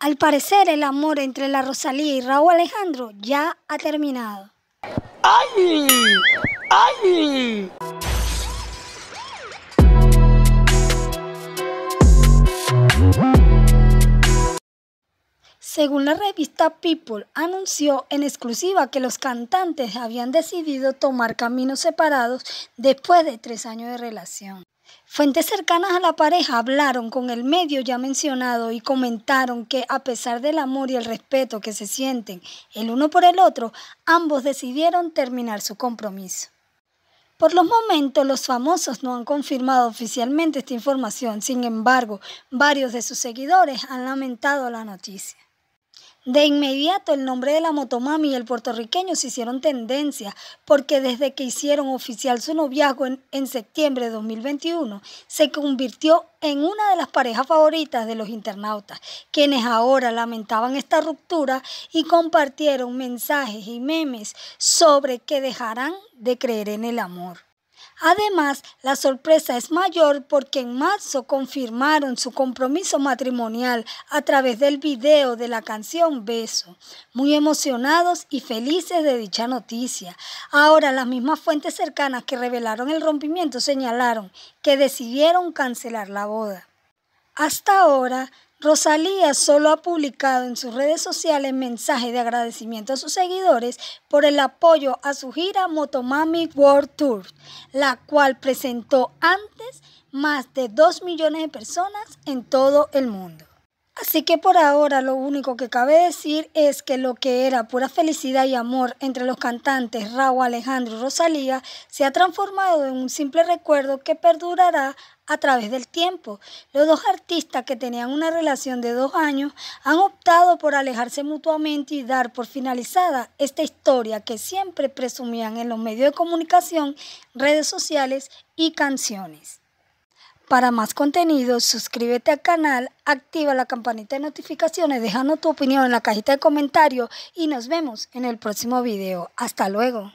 Al parecer el amor entre la Rosalía y Raúl Alejandro ya ha terminado. ¡Ay! ¡Ay! Según la revista People, anunció en exclusiva que los cantantes habían decidido tomar caminos separados después de tres años de relación. Fuentes cercanas a la pareja hablaron con el medio ya mencionado y comentaron que a pesar del amor y el respeto que se sienten el uno por el otro, ambos decidieron terminar su compromiso. Por los momentos, los famosos no han confirmado oficialmente esta información, sin embargo, varios de sus seguidores han lamentado la noticia. De inmediato el nombre de la motomami y el puertorriqueño se hicieron tendencia porque desde que hicieron oficial su noviazgo en, septiembre de 2021 se convirtió en una de las parejas favoritas de los internautas, quienes ahora lamentaban esta ruptura y compartieron mensajes y memes sobre que dejarán de creer en el amor. Además, la sorpresa es mayor porque en marzo confirmaron su compromiso matrimonial a través del video de la canción Beso. Muy emocionados y felices de dicha noticia. Ahora, las mismas fuentes cercanas que revelaron el rompimiento señalaron que decidieron cancelar la boda. Hasta ahora, Rosalía solo ha publicado en sus redes sociales mensajes de agradecimiento a sus seguidores por el apoyo a su gira Motomami World Tour, la cual presentó antes más de 2 millones de personas en todo el mundo. Así que por ahora lo único que cabe decir es que lo que era pura felicidad y amor entre los cantantes Raúl Alejandro y Rosalía se ha transformado en un simple recuerdo que perdurará a través del tiempo. Los dos artistas que tenían una relación de dos años han optado por alejarse mutuamente y dar por finalizada esta historia que siempre presumían en los medios de comunicación, redes sociales y canciones. Para más contenido, suscríbete al canal, activa la campanita de notificaciones, déjanos tu opinión en la cajita de comentarios y nos vemos en el próximo video. Hasta luego.